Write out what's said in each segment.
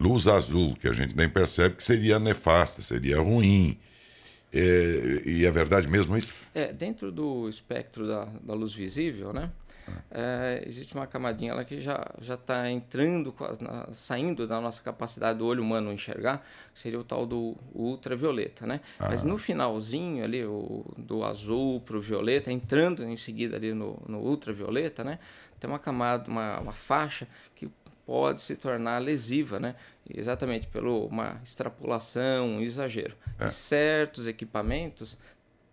luz azul, que a gente nem percebe que seria nefasta, seria ruim. É, e é verdade mesmo isso? É, dentro do espectro da, da luz visível, né? É, existe uma camadinha lá que já já está entrando, na, saindo da nossa capacidade do olho humano enxergar, seria o tal do ultravioleta, né? Ah. Mas no finalzinho ali, o, do azul para o violeta, entrando em seguida ali no, no ultravioleta, né? Tem uma camada, uma, uma faixa que pode se tornar lesiva, né? Exatamente pelo uma extrapolação, um exagero. É. E certos equipamentos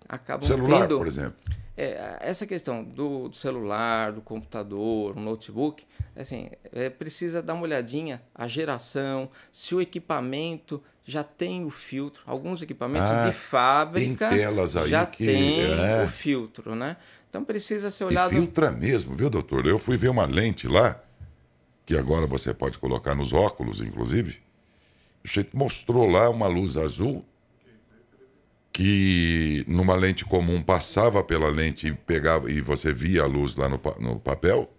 acabam celular, tendo, por exemplo. É, essa questão do, do, celular, do computador, um notebook, assim, é, precisa dar uma olhadinha a geração, se o equipamento já tem o filtro. Alguns equipamentos ah, de fábrica tem telas aí já que, tem é. o filtro, né? Então precisa ser olhado. E filtra mesmo, viu, doutor? Eu fui ver uma lente lá que agora você pode colocar nos óculos, inclusive. O jeito mostrou lá uma luz azul que numa lente comum passava pela lente e pegava e você via a luz lá no, no papel.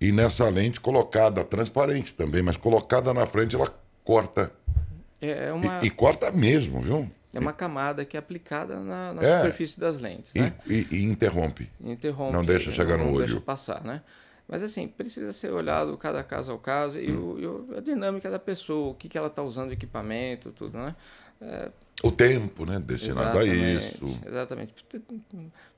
E nessa lente colocada, transparente também, mas colocada na frente, ela corta. É, é uma... e, e corta mesmo, viu? É uma camada que é aplicada na, na é. superfície das lentes. Né? E, e, e, interrompe. Interrompe. Não deixa chegar não, no não olho. Não deixa passar, né? Mas assim, precisa ser olhado cada caso ao caso e, o, e a dinâmica da pessoa, o que, que ela está usando de equipamento, tudo, né? É... O tempo, né? Destinado a isso. Exatamente.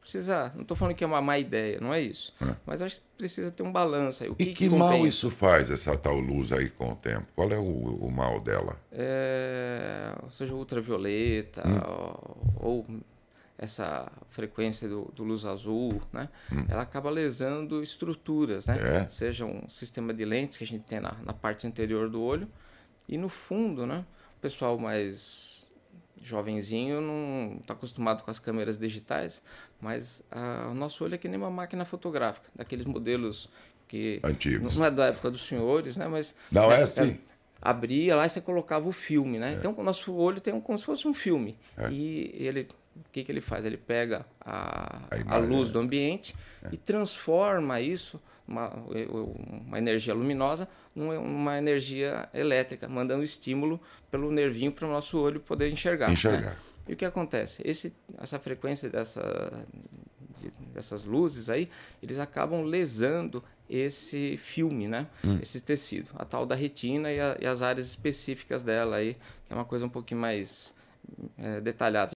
Precisa. Não estou falando que é uma má ideia, não é isso. É. Mas acho que precisa ter um balanço aí. O que e que, que mal isso faz, essa tal luz aí com o tempo? Qual é o, o mal dela? É, ou seja, ultravioleta, hum. ou, ou essa frequência do, do, luz azul, né? Hum. Ela acaba lesando estruturas, né? É. Seja um sistema de lentes que a gente tem na, na, parte anterior do olho e no fundo, né? O pessoal mais jovenzinho não está acostumado com as câmeras digitais, mas a, ah, o nosso olho é que nem uma máquina fotográfica, daqueles modelos que Antigos. não é da época dos senhores, né? Mas não é, é assim. É, abria lá e você colocava o filme, né? É. Então o nosso olho tem um, como se fosse um filme é. e ele o que, que ele faz? Ele pega a, a, a luz né? do ambiente é. e transforma isso, uma, uma energia luminosa, numa energia elétrica, mandando estímulo pelo nervinho para o nosso olho poder enxergar. Enxergar. Né? E o que acontece? Esse, essa frequência dessa, dessas luzes aí, eles acabam lesando esse filme, né? Hum. Esse tecido, a tal da retina e, a, e as áreas específicas dela aí, que é uma coisa um pouquinho mais é, detalhada.